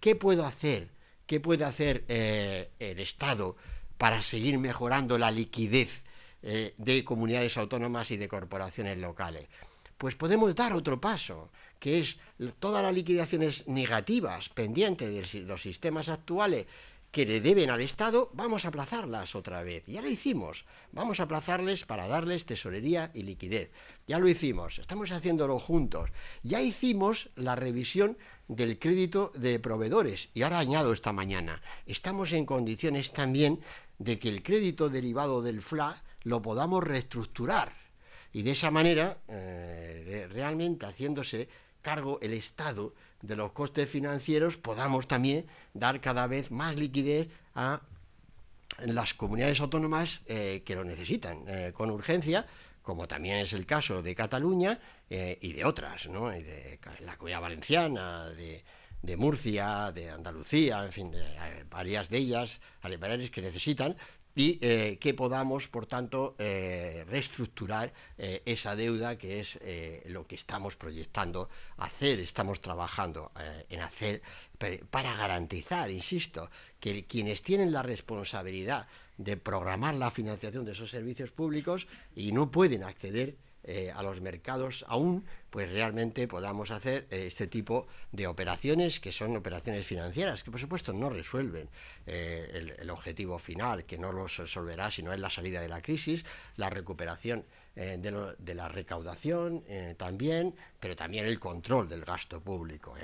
¿Qué puedo hacer? ¿Qué puede hacer eh, el Estado para seguir mejorando la liquidez eh, de comunidades autónomas y de corporaciones locales? Pues podemos dar otro paso, que es todas las liquidaciones negativas pendientes de los sistemas actuales que le deben al Estado, vamos a aplazarlas otra vez. Ya lo hicimos. Vamos a aplazarles para darles tesorería y liquidez. Ya lo hicimos. Estamos haciéndolo juntos. Ya hicimos la revisión del crédito de proveedores. Y ahora añado esta mañana. Estamos en condiciones también de que el crédito derivado del FLA lo podamos reestructurar. Y de esa manera, eh, realmente haciéndose cargo el Estado de los costes financieros, podamos también dar cada vez más liquidez a las comunidades autónomas eh, que lo necesitan eh, con urgencia, como también es el caso de Cataluña eh, y de otras, ¿no? de la Comunidad Valenciana, de, Murcia, de Andalucía, en fin, de, varias de ellas, alemanes que necesitan y eh, que podamos, por tanto, eh, reestructurar eh, esa deuda que es lo que estamos proyectando hacer, estamos trabajando en hacer para garantizar, insisto, que quienes tienen la responsabilidad de programar la financiación de esos servicios públicos y no pueden acceder eh, a los mercados aún, pues realmente podamos hacer eh, este tipo de operaciones que son operaciones financieras, que por supuesto no resuelven eh, el, objetivo final, que no lo resolverá si no es la salida de la crisis, la recuperación de, de, la recaudación también, pero también el control del gasto público.